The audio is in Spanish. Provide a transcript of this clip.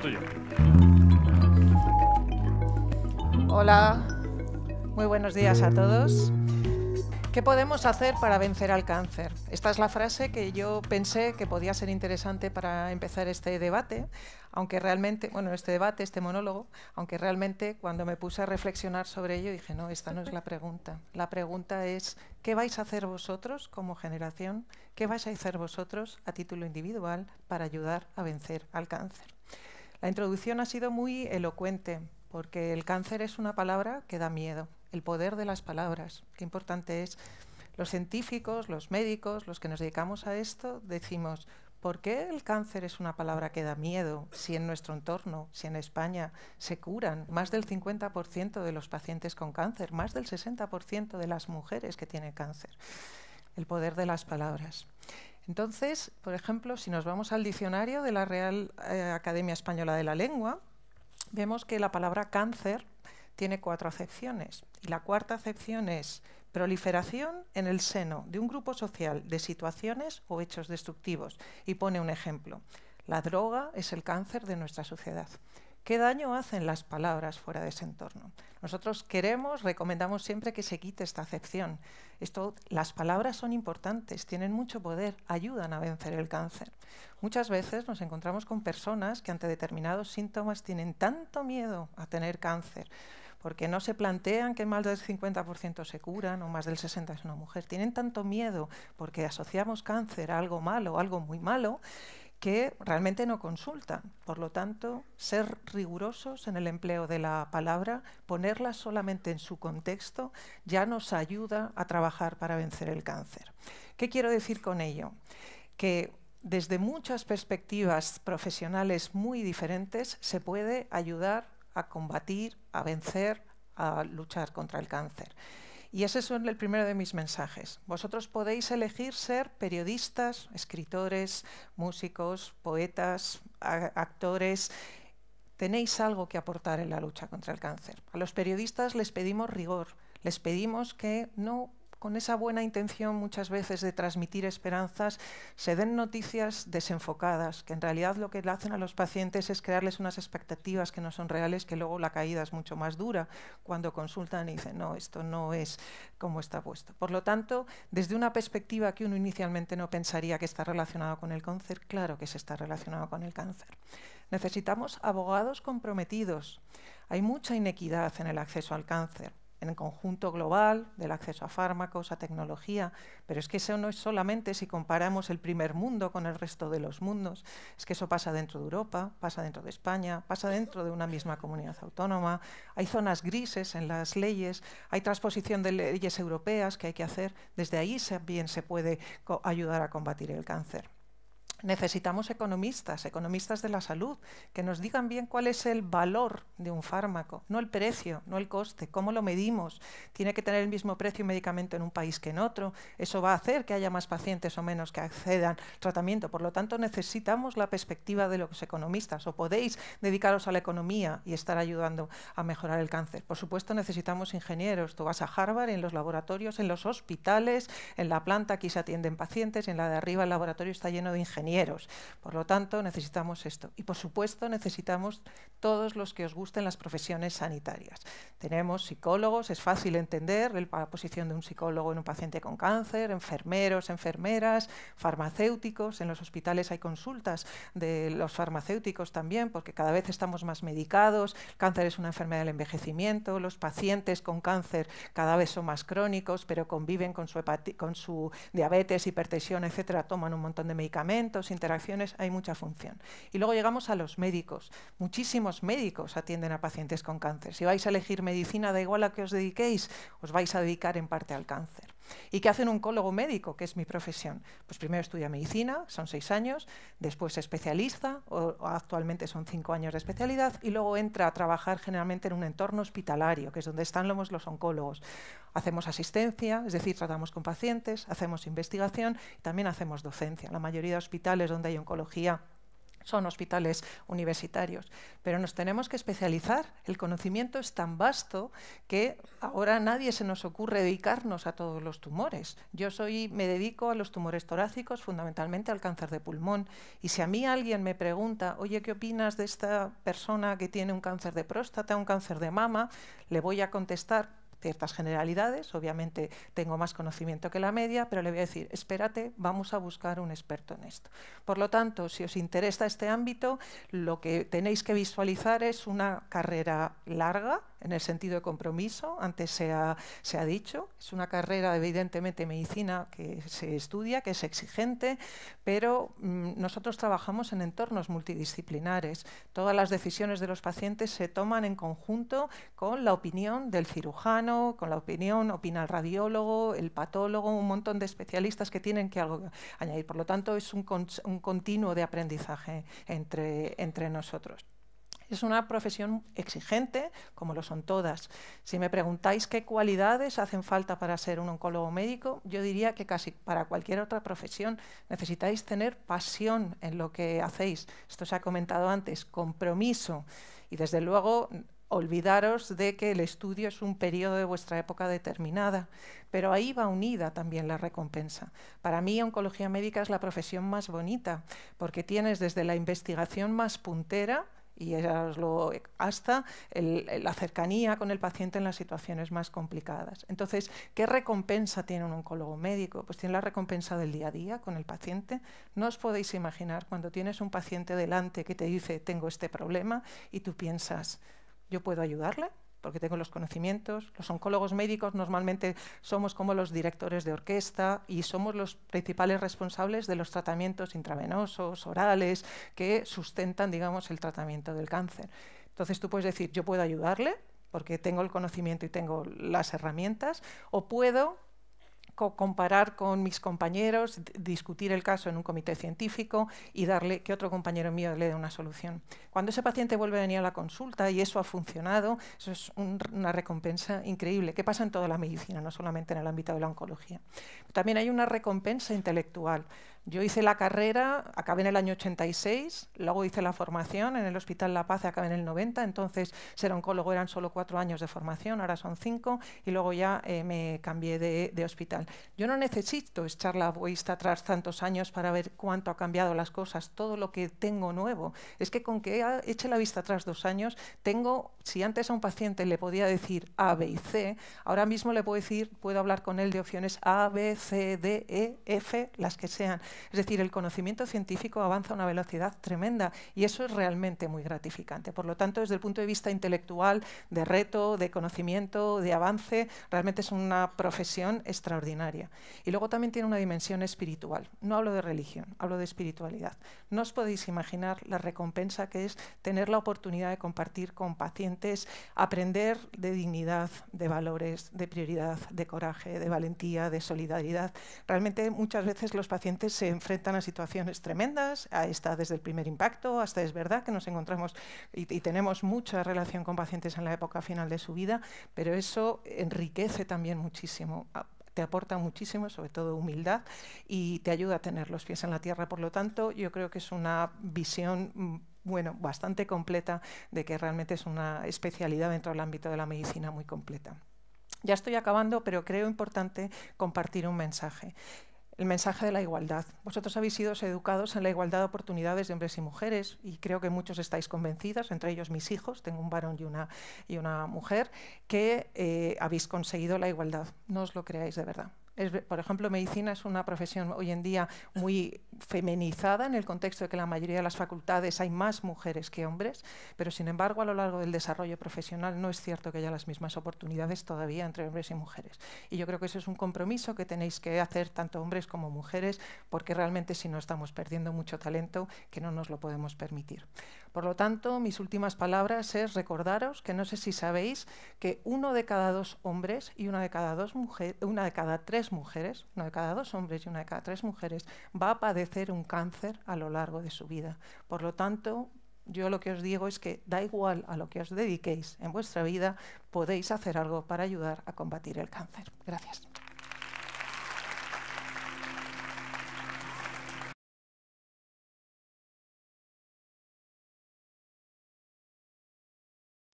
tuyo. Hola, muy buenos días a todos. ¿Qué podemos hacer para vencer al cáncer? Esta es la frase que yo pensé que podía ser interesante para empezar este debate, aunque realmente, bueno, este debate, este monólogo, aunque realmente cuando me puse a reflexionar sobre ello dije, no, esta no es la pregunta. La pregunta es, ¿qué vais a hacer vosotros como generación? ¿Qué vais a hacer vosotros a título individual para ayudar a vencer al cáncer? La introducción ha sido muy elocuente, porque el cáncer es una palabra que da miedo, el poder de las palabras, qué importante es. Los científicos, los médicos, los que nos dedicamos a esto, decimos, ¿por qué el cáncer es una palabra que da miedo si en nuestro entorno, si en España, se curan más del 50% de los pacientes con cáncer, más del 60% de las mujeres que tienen cáncer? El poder de las palabras. Entonces, por ejemplo, si nos vamos al diccionario de la Real eh, Academia Española de la Lengua, vemos que la palabra cáncer tiene cuatro acepciones. Y la cuarta acepción es proliferación en el seno de un grupo social de situaciones o hechos destructivos. Y pone un ejemplo. La droga es el cáncer de nuestra sociedad. ¿Qué daño hacen las palabras fuera de ese entorno? Nosotros queremos, recomendamos siempre que se quite esta acepción. Esto, las palabras son importantes, tienen mucho poder, ayudan a vencer el cáncer. Muchas veces nos encontramos con personas que ante determinados síntomas tienen tanto miedo a tener cáncer, porque no se plantean que más del 50% se curan o más del 60% es una mujer. Tienen tanto miedo porque asociamos cáncer a algo malo, algo muy malo, que realmente no consultan. Por lo tanto, ser rigurosos en el empleo de la palabra, ponerla solamente en su contexto, ya nos ayuda a trabajar para vencer el cáncer. ¿Qué quiero decir con ello? Que desde muchas perspectivas profesionales muy diferentes se puede ayudar a combatir, a vencer, a luchar contra el cáncer. Y ese es el primero de mis mensajes. Vosotros podéis elegir ser periodistas, escritores, músicos, poetas, actores. Tenéis algo que aportar en la lucha contra el cáncer. A los periodistas les pedimos rigor, les pedimos que no con esa buena intención muchas veces de transmitir esperanzas, se den noticias desenfocadas, que en realidad lo que le hacen a los pacientes es crearles unas expectativas que no son reales, que luego la caída es mucho más dura cuando consultan y dicen, no, esto no es como está puesto. Por lo tanto, desde una perspectiva que uno inicialmente no pensaría que está relacionado con el cáncer, claro que se está relacionado con el cáncer. Necesitamos abogados comprometidos. Hay mucha inequidad en el acceso al cáncer en el conjunto global del acceso a fármacos, a tecnología, pero es que eso no es solamente si comparamos el primer mundo con el resto de los mundos, es que eso pasa dentro de Europa, pasa dentro de España, pasa dentro de una misma comunidad autónoma, hay zonas grises en las leyes, hay transposición de leyes europeas que hay que hacer, desde ahí también bien se puede ayudar a combatir el cáncer. Necesitamos economistas, economistas de la salud, que nos digan bien cuál es el valor de un fármaco, no el precio, no el coste, cómo lo medimos. Tiene que tener el mismo precio un medicamento en un país que en otro. Eso va a hacer que haya más pacientes o menos que accedan al tratamiento. Por lo tanto, necesitamos la perspectiva de los economistas o podéis dedicaros a la economía y estar ayudando a mejorar el cáncer. Por supuesto, necesitamos ingenieros. Tú vas a Harvard, en los laboratorios, en los hospitales, en la planta aquí se atienden pacientes, en la de arriba el laboratorio está lleno de ingenieros por lo tanto, necesitamos esto. Y por supuesto, necesitamos todos los que os gusten las profesiones sanitarias. Tenemos psicólogos, es fácil entender la posición de un psicólogo en un paciente con cáncer, enfermeros, enfermeras, farmacéuticos. En los hospitales hay consultas de los farmacéuticos también, porque cada vez estamos más medicados. cáncer es una enfermedad del envejecimiento. Los pacientes con cáncer cada vez son más crónicos, pero conviven con su, con su diabetes, hipertensión, etcétera, toman un montón de medicamentos interacciones, hay mucha función. Y luego llegamos a los médicos. Muchísimos médicos atienden a pacientes con cáncer. Si vais a elegir medicina, da igual a que os dediquéis, os vais a dedicar en parte al cáncer. ¿Y qué hace un oncólogo médico, que es mi profesión? Pues primero estudia medicina, son seis años, después se especializa, o, actualmente son cinco años de especialidad, y luego entra a trabajar generalmente en un entorno hospitalario, que es donde están los, los oncólogos. Hacemos asistencia, es decir, tratamos con pacientes, hacemos investigación y también hacemos docencia. La mayoría de hospitales donde hay oncología son hospitales universitarios, pero nos tenemos que especializar. El conocimiento es tan vasto que ahora nadie se nos ocurre dedicarnos a todos los tumores. Yo soy, me dedico a los tumores torácicos, fundamentalmente al cáncer de pulmón, y si a mí alguien me pregunta, oye, ¿qué opinas de esta persona que tiene un cáncer de próstata, un cáncer de mama? Le voy a contestar, ciertas generalidades, obviamente tengo más conocimiento que la media, pero le voy a decir, espérate, vamos a buscar un experto en esto. Por lo tanto, si os interesa este ámbito, lo que tenéis que visualizar es una carrera larga, en el sentido de compromiso, antes se ha, dicho. Es una carrera, evidentemente, medicina que se estudia, que es exigente, pero mm, nosotros trabajamos en entornos multidisciplinares. Todas las decisiones de los pacientes se toman en conjunto con la opinión del cirujano, con la opinión, opina el radiólogo, el patólogo, un montón de especialistas que tienen que algo añadir. Por lo tanto, es un, un continuo de aprendizaje entre, entre nosotros. Es una profesión exigente, como lo son todas. Si me preguntáis qué cualidades hacen falta para ser un oncólogo médico, yo diría que casi para cualquier otra profesión necesitáis tener pasión en lo que hacéis. Esto se ha comentado antes, compromiso. Y desde luego olvidaros de que el estudio es un periodo de vuestra época determinada, pero ahí va unida también la recompensa. Para mí, oncología médica es la profesión más bonita, porque tienes desde la investigación más puntera, y lo, hasta la cercanía con el paciente en las situaciones más complicadas. Entonces, ¿qué recompensa tiene un oncólogo médico? Pues tiene la recompensa del día a día con el paciente. No os podéis imaginar cuando tienes un paciente delante que te dice, tengo este problema, y tú piensas, ¿yo puedo ayudarle? porque tengo los conocimientos. Los oncólogos médicos normalmente somos como los directores de orquesta y somos los principales responsables de los tratamientos intravenosos, orales, que sustentan, digamos, el tratamiento del cáncer. Entonces tú puedes decir, yo puedo ayudarle porque tengo el conocimiento y tengo las herramientas, o puedo comparar con mis compañeros, discutir el caso en un comité científico y darle que otro compañero mío le dé una solución. Cuando ese paciente vuelve a venir a la consulta y eso ha funcionado, eso es una recompensa increíble, que pasa en toda la medicina, no solamente en el ámbito de la oncología. También hay una recompensa intelectual. Yo hice la carrera, acabé en el año 86, luego hice la formación en el Hospital La Paz, acabé en el 90, entonces ser oncólogo eran solo cuatro años de formación, ahora son cinco, y luego ya eh, me cambié de, hospital. Yo no necesito echar la vista atrás tantos años para ver cuánto ha cambiado las cosas, todo lo que tengo nuevo. Es que con que eche la vista atrás dos años, tengo, si antes a un paciente le podía decir A, B y C, ahora mismo le puedo decir, puedo hablar con él de opciones A, B, C, D, E, F, las que sean es decir, el conocimiento científico avanza a una velocidad tremenda y eso es realmente muy gratificante. Por lo tanto, desde el punto de vista intelectual, de reto, de conocimiento, de avance, realmente es una profesión extraordinaria. Y luego también tiene una dimensión espiritual. No hablo de religión, hablo de espiritualidad. No os podéis imaginar la recompensa que es tener la oportunidad de compartir con pacientes, aprender de dignidad, de valores, de prioridad, de coraje, de valentía, de solidaridad. Realmente muchas veces los pacientes se enfrentan a situaciones tremendas, está desde el primer impacto, hasta es verdad que nos encontramos y, tenemos mucha relación con pacientes en la época final de su vida, pero eso enriquece también muchísimo te aporta muchísimo, sobre todo humildad, y te ayuda a tener los pies en la tierra. Por lo tanto, yo creo que es una visión mm, bueno, bastante completa de que realmente es una especialidad dentro del ámbito de la medicina muy completa. Ya estoy acabando, pero creo importante compartir un mensaje el mensaje de la igualdad. Vosotros habéis sido educados en la igualdad de oportunidades de hombres y mujeres y creo que muchos estáis convencidos, entre ellos mis hijos, tengo un varón y una, y una mujer, que eh, habéis conseguido la igualdad. No os lo creáis de verdad por ejemplo, medicina es una profesión hoy en día muy feminizada en el contexto de que la mayoría de las facultades hay más mujeres que hombres, pero sin embargo a lo largo del desarrollo profesional no es cierto que haya las mismas oportunidades todavía entre hombres y mujeres. Y yo creo que ese es un compromiso que tenéis que hacer tanto hombres como mujeres, porque realmente si no estamos perdiendo mucho talento que no nos lo podemos permitir. Por lo tanto, mis últimas palabras es recordaros que no sé si sabéis que uno de cada dos hombres y una de cada dos mujeres, una de cada tres mujeres, una de cada dos hombres y una de cada tres mujeres, va a padecer un cáncer a lo largo de su vida. Por lo tanto, yo lo que os digo es que da igual a lo que os dediquéis en vuestra vida, podéis hacer algo para ayudar a combatir el cáncer. Gracias.